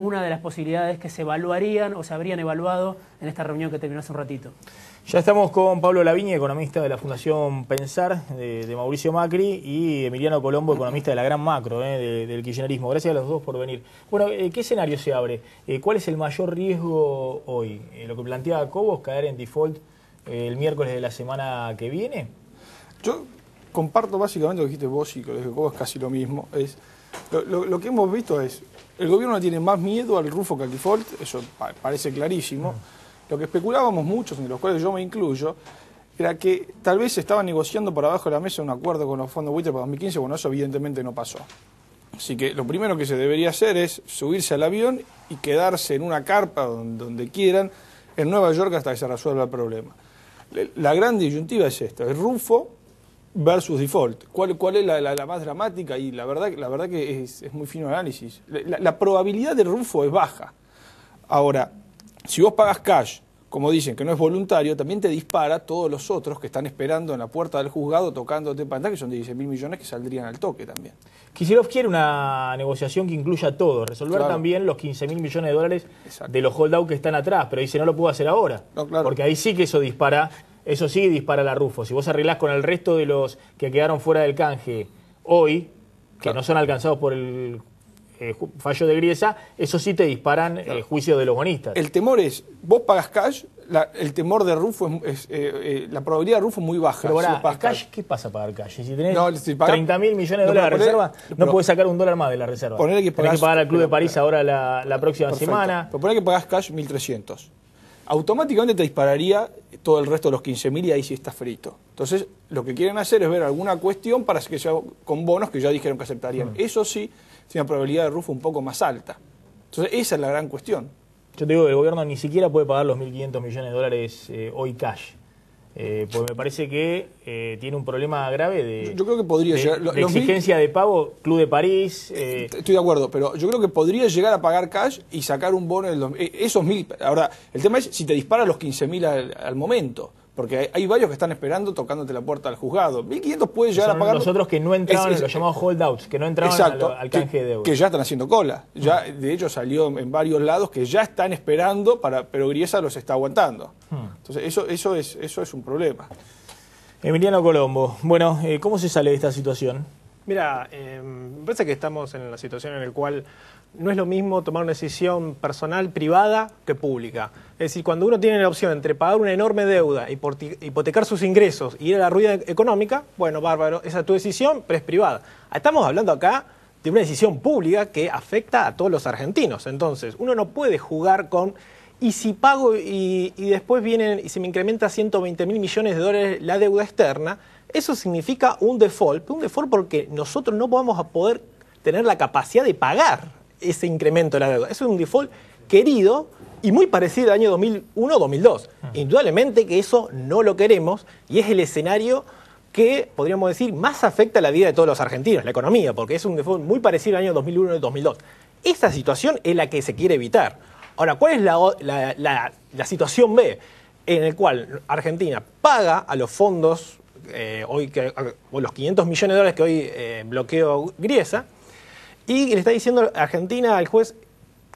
una de las posibilidades que se evaluarían o se habrían evaluado en esta reunión que terminó hace un ratito. Ya estamos con Pablo Laviña, economista de la Fundación Pensar, de, Mauricio Macri, y Emiliano Colombo, economista de la Gran Macro, eh, del kirchnerismo. Gracias a los dos por venir. Bueno, eh, ¿qué escenario se abre? Eh, ¿Cuál es el mayor riesgo hoy? ¿Lo que planteaba Cobos, caer en default el miércoles de la semana que viene? Yo comparto básicamente lo que dijiste vos y que es casi lo mismo. Es, lo, que hemos visto es, el gobierno tiene más miedo al Rufo que al default, eso parece clarísimo. Lo que especulábamos muchos, entre los cuales yo me incluyo, era que tal vez se estaba negociando por abajo de la mesa un acuerdo con los fondos buitres para 2015, bueno, eso evidentemente no pasó. Así que lo primero que se debería hacer es subirse al avión y quedarse en una carpa donde, donde quieran, en Nueva York hasta que se resuelva el problema. La gran disyuntiva es esta, el Rufo versus default. ¿Cuál, es la, más dramática? Y la verdad, la verdad que es, muy fino el análisis. La, probabilidad de Rufo es baja. Ahora, si vos pagas cash, como dicen, que no es voluntario, también te dispara todos los otros que están esperando en la puerta del juzgado tocándote pantalla, que son de 16 mil millones que saldrían al toque también. Kisilov quiere una negociación que incluya todo, resolver también los 15 mil millones de dólares de los holdouts que están atrás, pero dice no lo puedo hacer ahora, porque ahí sí que eso dispara eso sí dispara la Rufo. Si vos arreglás con el resto de los que quedaron fuera del canje hoy, que no son alcanzados por el eh, fallo de Griesa, eso sí te disparan el eh, juicio de los bonistas. El temor es, vos pagas cash, el temor de Rufo es, eh, la probabilidad de Rufo es muy baja. ahora, cash, ¿qué pasa pagar cash? Si tenés 30 mil millones de dólares de reserva, no podés sacar un dólar más de la reserva. Tenés que pagar al Club de París ahora la, próxima semana. Pero poner que pagás cash 1.300 automáticamente te dispararía todo el resto de los 15.000 y ahí sí estás frito. Entonces, lo que quieren hacer es ver alguna cuestión para que con bonos que ya dijeron que aceptarían. Eso sí, tiene una probabilidad de rufo un poco más alta. Entonces, esa es la gran cuestión. Yo te digo que el gobierno ni siquiera puede pagar los 1.500 millones de dólares eh, hoy cash. Eh, pues me parece que eh, tiene un problema grave de, yo creo que podría exigencia de pago, Club de París. Eh. Estoy de acuerdo, pero yo creo que podría llegar a pagar cash y sacar un bono. En eh, esos mil. Ahora, el tema es si te dispara los 15.000 al, al momento. Porque hay, varios que están esperando tocándote la puerta al juzgado. 1.500 puede llegar a pagar. Los otros que no entraron, los llamados holdouts, que no entraron al, canje de deuda. Que ya están haciendo cola. Ya, ah. De hecho, salió en varios lados que ya están esperando, para, pero Griesa los está aguantando. Hmm. Entonces, eso, eso, es, eso es un problema. Emiliano Colombo, bueno, eh, ¿cómo se sale de esta situación? Mira, em, me parece que estamos en la situación en la cual no es lo mismo tomar una decisión personal, privada, que pública. Es decir, cuando uno tiene la opción entre pagar una enorme deuda, hipotecar sus ingresos y ir a la ruina económica, bueno, bárbaro, esa es tu decisión, pero es privada. Estamos hablando acá de una decisión pública que afecta a todos los argentinos. Entonces, uno no puede jugar con y si pago y, después vienen y se me incrementa a 120 mil millones de dólares la deuda externa, eso significa un default, un default porque nosotros no vamos a poder tener la capacidad de pagar ese incremento de la deuda. Eso es un default querido y muy parecido al año 2001-2002. Indudablemente que eso no lo queremos y es el escenario que, podríamos decir, más afecta la vida de todos los argentinos, la economía, porque es un default muy parecido al año 2001-2002. Esta situación es la que se quiere evitar. Ahora, ¿cuál es la, situación B? En el cual Argentina paga a los fondos, eh, hoy que, o los 500 millones de dólares que hoy eh, bloqueó Griesa, y le está diciendo a Argentina al juez,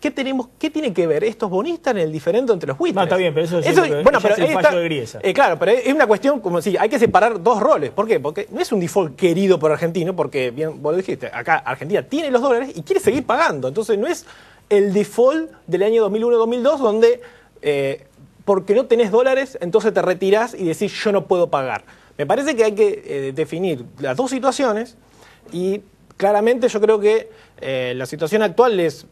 ¿Qué, tenemos, ¿Qué tiene que ver estos bonistas en el diferendo entre los buitres? No, está bien, pero eso, es, bueno, pero es el fallo de Griesa. Eh, claro, pero es una cuestión como si hay que separar dos roles. ¿Por qué? Porque no es un default querido por argentino, porque bien, vos lo dijiste, acá Argentina tiene los dólares y quiere seguir pagando. Entonces no es el default del año 2001-2002, donde eh, porque no tenés dólares, entonces te retirás y decís yo no puedo pagar. Me parece que hay que eh, definir las dos situaciones y claramente yo creo que eh, la situación actual es,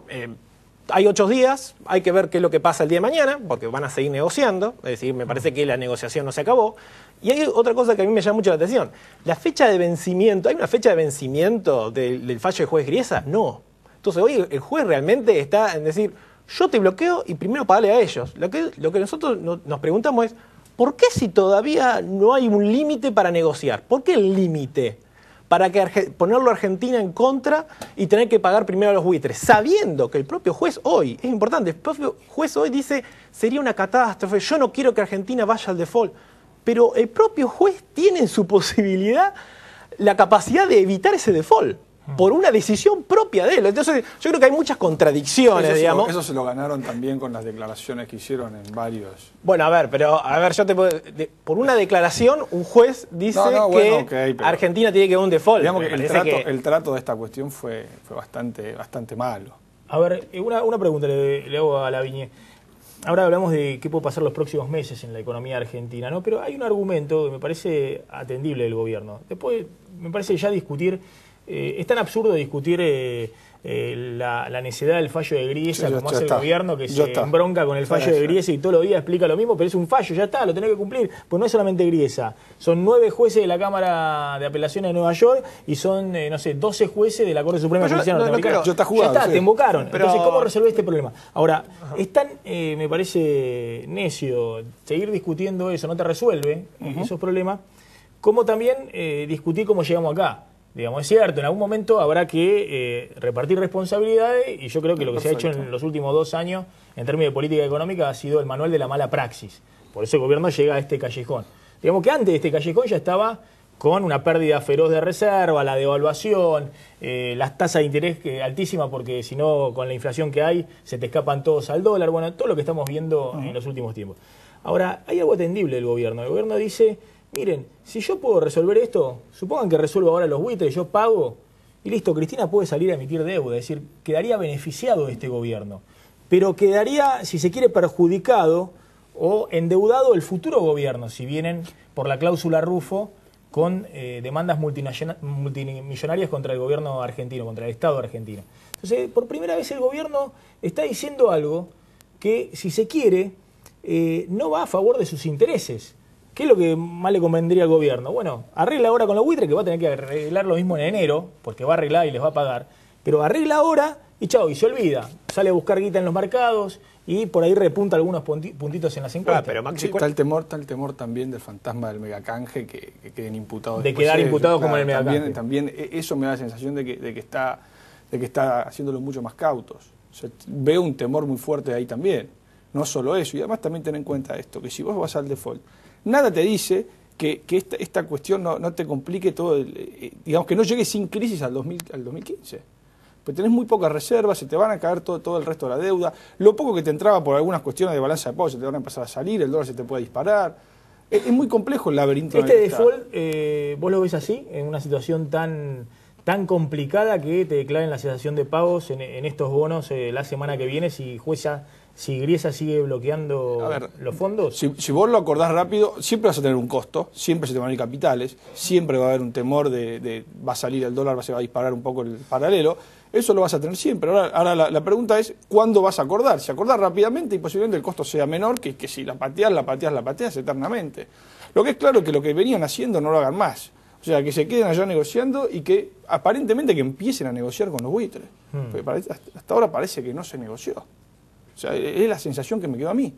hay ocho días, hay que ver qué es lo que pasa el día de mañana, porque van a seguir negociando, es decir, me parece que la negociación no se acabó. Y hay otra cosa que a mí me llama mucho la atención, la fecha de vencimiento, ¿hay una fecha de vencimiento del, del fallo de juez Griesa? No, entonces hoy el juez realmente está en decir, yo te bloqueo y primero pagale a ellos. Lo que, lo que nosotros nos preguntamos es, ¿por qué si todavía no hay un límite para negociar? ¿Por qué el límite? Para ponerlo a Argentina en contra y tener que pagar primero a los buitres, sabiendo que el propio juez hoy, es importante, el propio juez hoy dice, sería una catástrofe, yo no quiero que Argentina vaya al default, pero el propio juez tiene en su posibilidad la capacidad de evitar ese default. Mm. por una decisión propia de él. Entonces, yo creo que hay muchas contradicciones, digamos. eso se lo ganaron también con las declaraciones que hicieron en varios. Bueno, a ver, pero a ver, yo te puedo, por una declaración un juez dice que Argentina tiene que un default. Digamos que el, trato, de esta cuestión fue, bastante, bastante malo. A ver, una, pregunta le, hago a la Viñe. Ahora hablamos de qué puede pasar los próximos meses en la economía argentina, ¿no? Pero hay un argumento que me parece atendible del gobierno. Después, me parece ya discutir eh, es tan absurdo discutir eh, eh, la, la, necesidad del fallo de Griesa, como hace el gobierno que se está. con el fallo de Griesa y todo los días explica lo mismo, pero es un fallo, ya está, lo tiene que cumplir. Pues no es solamente Griesa, ah. son nueve jueces de la Cámara de Apelaciones de Nueva York y son, no sé, doce jueces de la Corte Suprema de Justicia Norteamericana. ya está, te invocaron. Entonces, ¿cómo resolver este problema? Ahora, es tan, me parece, necio seguir discutiendo eso, no te resuelve esos problemas, como también discutir cómo llegamos acá. Digamos, es cierto, en algún momento habrá que eh, repartir responsabilidades y yo creo que lo que se ha hecho en los últimos dos años en términos de política económica ha sido el manual de la mala praxis. Por eso el gobierno llega a este callejón. Digamos que antes de este callejón ya estaba con una pérdida feroz de reserva, la devaluación, eh, las tasas de interés altísimas porque si no con la inflación que hay se te escapan todos al dólar, bueno, todo lo que estamos viendo en los últimos tiempos. Ahora, hay algo atendible del gobierno. El gobierno dice miren, si yo puedo resolver esto, supongan que resuelvo ahora los buitres, yo pago, y listo, Cristina puede salir a emitir deuda, es decir, quedaría beneficiado este gobierno, pero quedaría, si se quiere, perjudicado o endeudado el futuro gobierno, si vienen por la cláusula Rufo con eh, demandas multimillonarias contra el gobierno argentino, contra el Estado argentino. Entonces, por primera vez el gobierno está diciendo algo que, si se quiere, eh, no va a favor de sus intereses, ¿Qué es lo que más le convendría al gobierno? Bueno, arregla ahora con los buitres, que va a tener que arreglar lo mismo en enero, porque va a arreglar y les va a pagar. Pero arregla ahora y chao, y se olvida. Sale a buscar guita en los mercados y por ahí repunta algunos puntitos en las ah, encuestas. pero está, el temor, está temor también del fantasma del megacanje que, que queden imputados. De quedar imputados como en el megacanje. También, también e-, eso me da la sensación de que, está, de que está haciéndolo mucho más cautos. veo un temor muy fuerte ahí también. No solo eso, y además también ten en cuenta esto, que si vos vas al default nada te dice que, esta, cuestión no, te complique todo, eh, digamos que no llegue sin crisis al, 2015. Pues tenés muy pocas reservas, se te van a caer todo, el resto de la deuda. Lo poco que te entraba por algunas cuestiones de balanza de pagos se te van a empezar a salir, el dólar se te puede disparar. Es, muy complejo el laberinto. ¿Este default eh, vos lo ves así, en una situación tan complicada que te declaren la cesación de pagos en, estos bonos eh, la semana que viene si jueza si Griesa sigue bloqueando los fondos? Si, vos lo acordás rápido, siempre vas a tener un costo, siempre se te van a ir capitales, siempre va a haber un temor de, que va a salir el dólar, se va a disparar un poco el paralelo. Eso lo vas a tener siempre. Ahora, ahora la, pregunta es, ¿cuándo vas a acordar? Si acordás rápidamente y posiblemente el costo sea menor que, que si la pateas, la pateas, la pateas eternamente. Lo que es claro es que lo que venían haciendo no lo hagan más. O sea, que se queden allá negociando y que aparentemente que empiecen a negociar con los buitres. Hmm. hasta ahora parece que no se negoció. O sea, es la sensación que me quedó a mí.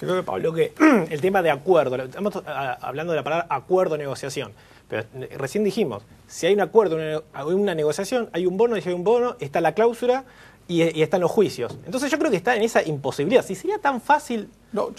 creo que, Pablo, que el tema de acuerdo, estamos ah, hablando de la palabra acuerdo-negociación, pero eh, recién dijimos, si hay un acuerdo, hay una negociación, hay un bono, hay un bono, está la cláusula y, están los juicios. Entonces yo creo que está en esa imposibilidad. Si sería tan fácil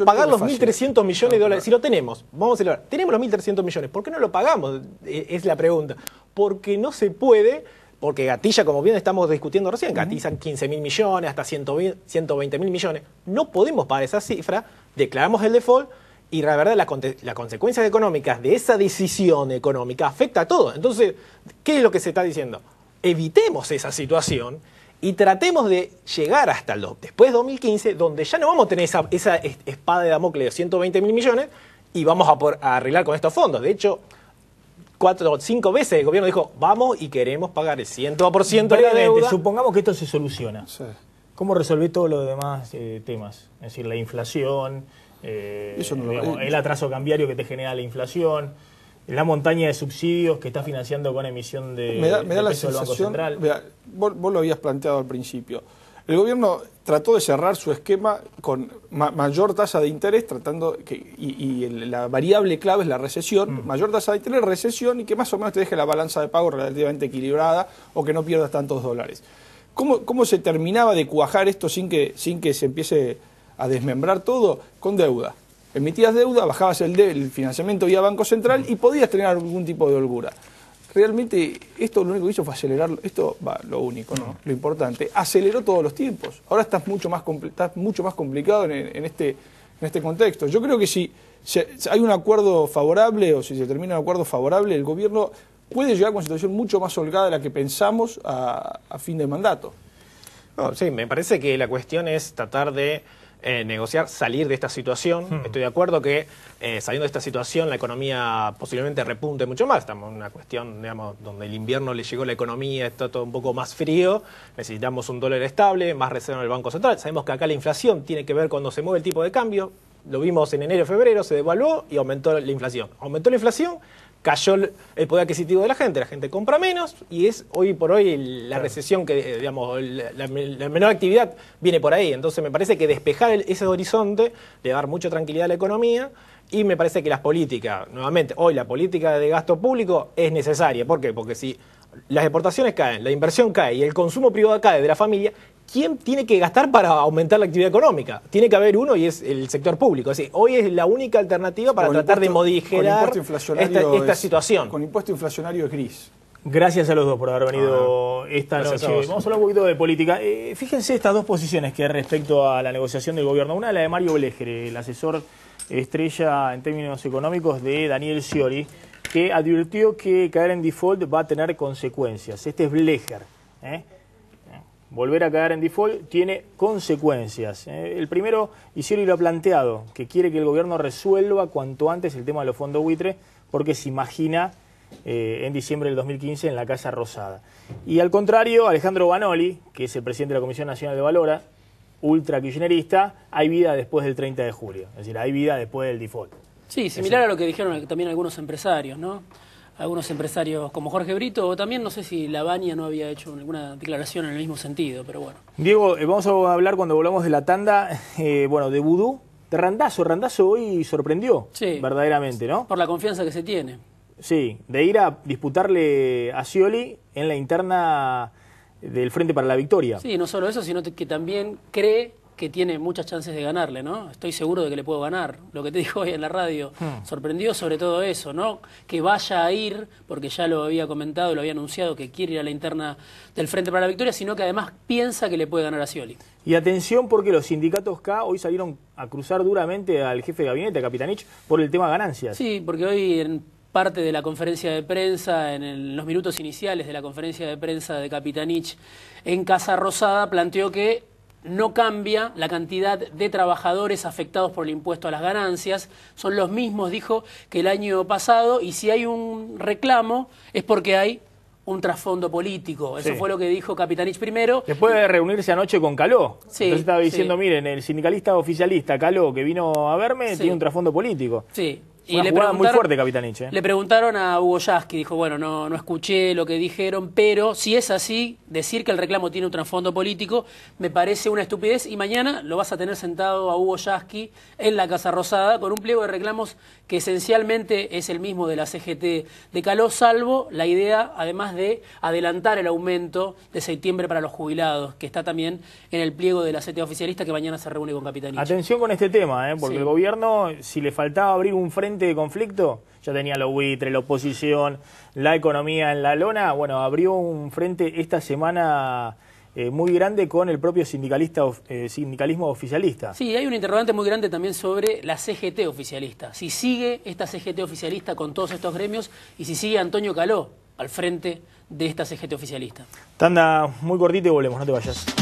pagar los 1.300 millones de dólares, si lo tenemos, vamos a celebrar, tenemos los 1.300 millones, ¿por qué no lo pagamos? E, es la pregunta. Porque no se puede porque Gatilla, como bien estamos discutiendo recién, gatizan 15 mil millones, hasta 120 mil millones. No podemos pagar esa cifra, declaramos el default y la verdad las consecuencias económicas de esa decisión económica afecta a todo. Entonces, ¿qué es lo que se está diciendo? Evitemos esa situación y tratemos de llegar hasta el después de 2015, donde ya no vamos a tener esa, espada de Damocles de 120 mil millones y vamos a, a arreglar con estos fondos. De hecho, cuatro cinco veces el gobierno dijo, vamos y queremos pagar el 100% de la Supongamos que esto se soluciona. ¿Cómo resolver todos los demás eh, temas? Es decir, la inflación, eh, el atraso cambiario que te genera la inflación, la montaña de subsidios que está financiando con emisión de. Me da, vos, lo habías planteado al principio. El gobierno trató de cerrar su esquema con mayor tasa de interés, tratando que, y, la variable clave es la recesión, mm. mayor tasa de interés, recesión y que más o menos te deje la balanza de pago relativamente equilibrada o que no pierdas tantos dólares. ¿Cómo, se terminaba de cuajar esto sin que, sin que se empiece a desmembrar todo? Con deuda. Emitías deuda, bajabas el, el financiamiento vía Banco Central y podías tener algún tipo de holgura realmente esto lo único que hizo fue acelerar, esto va, lo único, ¿no? Mm. Lo importante, aceleró todos los tiempos. Ahora estás mucho más, mucho más complicado este, en, este, contexto. Yo creo que si, hay un acuerdo favorable o si se termina un acuerdo favorable, el gobierno puede llegar a una situación mucho más holgada de la que pensamos a, fin de mandato. sí, me parece que la cuestión es tratar de eh, negociar, salir de esta situación. Hmm. Estoy de acuerdo que eh, saliendo de esta situación la economía posiblemente repunte mucho más. Estamos en una cuestión, digamos, donde el invierno le llegó a la economía, está todo un poco más frío, necesitamos un dólar estable, más reserva en el Banco Central. Sabemos que acá la inflación tiene que ver cuando se mueve el tipo de cambio. Lo vimos en enero, febrero, se devaluó y aumentó la inflación. Aumentó la inflación, cayó el poder adquisitivo de la gente, la gente compra menos y es hoy por hoy la recesión que, eh, digamos, la, menor actividad viene por ahí. Entonces me parece que despejar ese horizonte le dar mucha tranquilidad a la economía y me parece que las políticas, nuevamente, hoy la política de gasto público es necesaria. ¿Por qué? Porque si las exportaciones caen, la inversión cae y el consumo privado cae de la familia, ¿quién tiene que gastar para aumentar la actividad económica? Tiene que haber uno y es el sector público. hoy es la única alternativa para tratar de modigerar esta, situación. Con impuesto inflacionario gris. Gracias a los dos por haber ah, venido esta noche. Vamos a hablar un poquito de política. Eh, fíjense estas dos posiciones que respecto a la negociación del gobierno. Una es la de Mario Blejer, el asesor estrella en términos económicos de Daniel Scioli, que advirtió que caer en default va a tener consecuencias. Este es Blecher. ¿eh? volver a caer en default tiene consecuencias. ¿eh? El primero, Isidro lo ha planteado, que quiere que el gobierno resuelva cuanto antes el tema de los fondos buitre, porque se imagina eh, en diciembre del 2015 en la Casa Rosada. Y al contrario, Alejandro Banoli, que es el presidente de la Comisión Nacional de Valora, ultra kirchnerista, hay vida después del 30 de julio, es decir, hay vida después del default. Sí, similar a lo que dijeron también algunos empresarios, ¿no? algunos empresarios como Jorge Brito, o también no sé si Lavagna no había hecho alguna declaración en el mismo sentido, pero bueno. Diego, eh, vamos a hablar cuando volvamos de la tanda, eh, bueno, de Vudú, de Randazo. Randazo hoy sorprendió, sí, verdaderamente, ¿no? Por la confianza que se tiene. Sí, de ir a disputarle a Scioli en la interna del Frente para la Victoria. Sí, no solo eso, sino que también cree que tiene muchas chances de ganarle, ¿no? Estoy seguro de que le puedo ganar. Lo que te dijo hoy en la radio, hmm. sorprendió sobre todo eso, ¿no? Que vaya a ir, porque ya lo había comentado, lo había anunciado, que quiere ir a la interna del Frente para la Victoria, sino que además piensa que le puede ganar a Scioli. Y atención porque los sindicatos K hoy salieron a cruzar duramente al jefe de gabinete, a Capitanich, por el tema ganancias. Sí, porque hoy en parte de la conferencia de prensa, en, los minutos iniciales de la conferencia de prensa de Capitanich en Casa Rosada, planteó que no cambia la cantidad de trabajadores afectados por el impuesto a las ganancias, son los mismos, dijo, que el año pasado, y si hay un reclamo es porque hay un trasfondo político. Eso fue lo que dijo Capitanich primero. Después de reunirse anoche con Caló. Sí, Entonces estaba diciendo, miren, el sindicalista oficialista Caló que vino a verme tiene un trasfondo político. Sí, y le preguntaron, muy fuerte ¿eh? Le preguntaron a Hugo Yasky, dijo, bueno, no, escuché lo que dijeron, pero si es así, decir que el reclamo tiene un trasfondo político me parece una estupidez y mañana lo vas a tener sentado a Hugo Yasky en la Casa Rosada con un pliego de reclamos que esencialmente es el mismo de la CGT de Caló, salvo la idea, además de adelantar el aumento de septiembre para los jubilados, que está también en el pliego de la CT oficialista que mañana se reúne con Capitaniche. Atención con este tema, ¿eh? porque el gobierno, si le faltaba abrir un frente de conflicto, ya tenía los buitres, la oposición, la economía en la lona, bueno, abrió un frente esta semana eh, muy grande con el propio sindicalista eh, sindicalismo oficialista. Sí, hay un interrogante muy grande también sobre la CGT oficialista. Si sigue esta CGT oficialista con todos estos gremios y si sigue Antonio Caló al frente de esta CGT oficialista. Tanda muy cortita y volvemos, no te vayas.